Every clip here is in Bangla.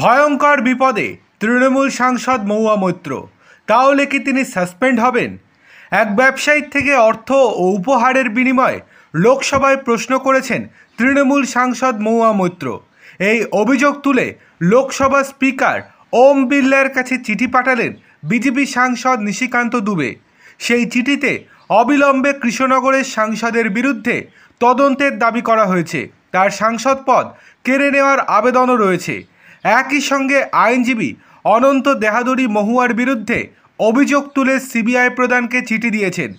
ভয়ঙ্কর বিপদে তৃণমূল সাংসদ মৌয়া মৈত্র তাহলে কি তিনি সাসপেন্ড হবেন এক ব্যবসায়ীর থেকে অর্থ ও উপহারের বিনিময়ে লোকসভায় প্রশ্ন করেছেন তৃণমূল সাংসদ মৌয়া মৈত্র এই অভিযোগ তুলে লোকসভা স্পিকার ওম বিল্লার কাছে চিঠি পাঠালেন বিজেপি সাংসদ নিশিকান্ত দুবে সেই চিঠিতে অবিলম্বে কৃষ্ণনগরের সাংসদের বিরুদ্ধে তদন্তের দাবি করা হয়েছে তার সাংসদ পদ কেড়ে নেওয়ার আবেদনও রয়েছে একই সঙ্গে আইনজীবী অনন্ত দেহাদুরি মহুয়ার বিরুদ্ধে অভিযোগ তুলে সিবিআই প্রধানকে চিঠি দিয়েছেন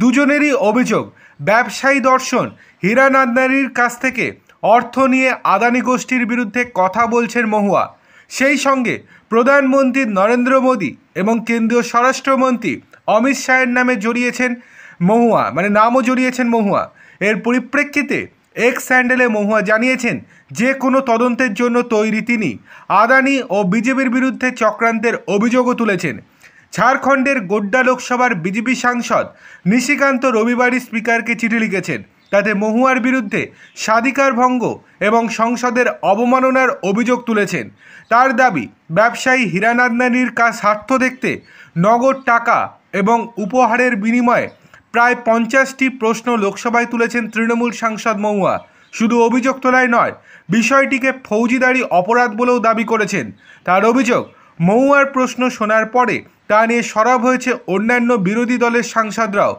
দুজনেরই অভিযোগ ব্যবসায়ী দর্শন হীরান কাছ থেকে অর্থ নিয়ে আদানি গোষ্ঠীর বিরুদ্ধে কথা বলছেন মহুয়া সেই সঙ্গে প্রধানমন্ত্রী নরেন্দ্র মোদী এবং কেন্দ্রীয় স্বরাষ্ট্রমন্ত্রী অমিত শাহের নামে জড়িয়েছেন মহুয়া মানে নামও জড়িয়েছেন মহুয়া এর পরিপ্রেক্ষিতে এক্স স্যান্ডেলে মহুয়া জানিয়েছেন যে কোনো তদন্তের জন্য তৈরি তিনি আদানি ও বিজেপির বিরুদ্ধে চক্রান্তের অভিযোগও তুলেছেন ঝাড়খণ্ডের গোড্ডা লোকসভার বিজেপি সাংসদ নিশিকান্ত রবিবারই স্পিকারকে চিঠি লিখেছেন তাতে মহুয়ার বিরুদ্ধে স্বাধিকার ভঙ্গ এবং সংসদের অবমাননার অভিযোগ তুলেছেন তার দাবি ব্যবসায়ী হিরানাদনানির কাজ স্বার্থ দেখতে নগদ টাকা এবং উপহারের বিনিময়ে প্রায় পঞ্চাশটি প্রশ্ন লোকসভায় তুলেছেন তৃণমূল সাংসদ মহুয়া শুধু অভিযোগ তোলাই নয় বিষয়টিকে ফৌজিদারি অপরাধ বলেও দাবি করেছেন তার অভিযোগ মহুয়ার প্রশ্ন শোনার পরে তা নিয়ে সরব হয়েছে অন্যান্য বিরোধী দলের সাংসদরাও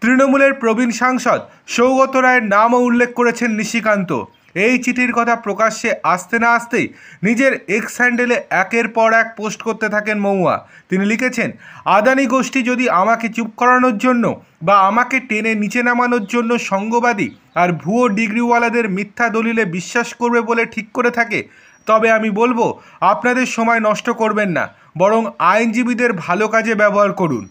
তৃণমূলের প্রবীণ সাংসদ সৌগত রায়ের নামও উল্লেখ করেছেন নিশিকান্ত এই চিঠির কথা প্রকাশ্যে আসতে না আসতেই নিজের এক্স হ্যান্ডেলে একের পর এক পোস্ট করতে থাকেন মৌয়া তিনি লিখেছেন আদানি গোষ্ঠী যদি আমাকে চুপ করানোর জন্য বা আমাকে টেনে নিচে নামানোর জন্য সঙ্গবাদী আর ভুয়ো ডিগ্রিওয়ালাদের মিথ্যা দলিলে বিশ্বাস করবে বলে ঠিক করে থাকে তবে আমি বলবো আপনাদের সময় নষ্ট করবেন না বরং আইনজীবীদের ভালো কাজে ব্যবহার করুন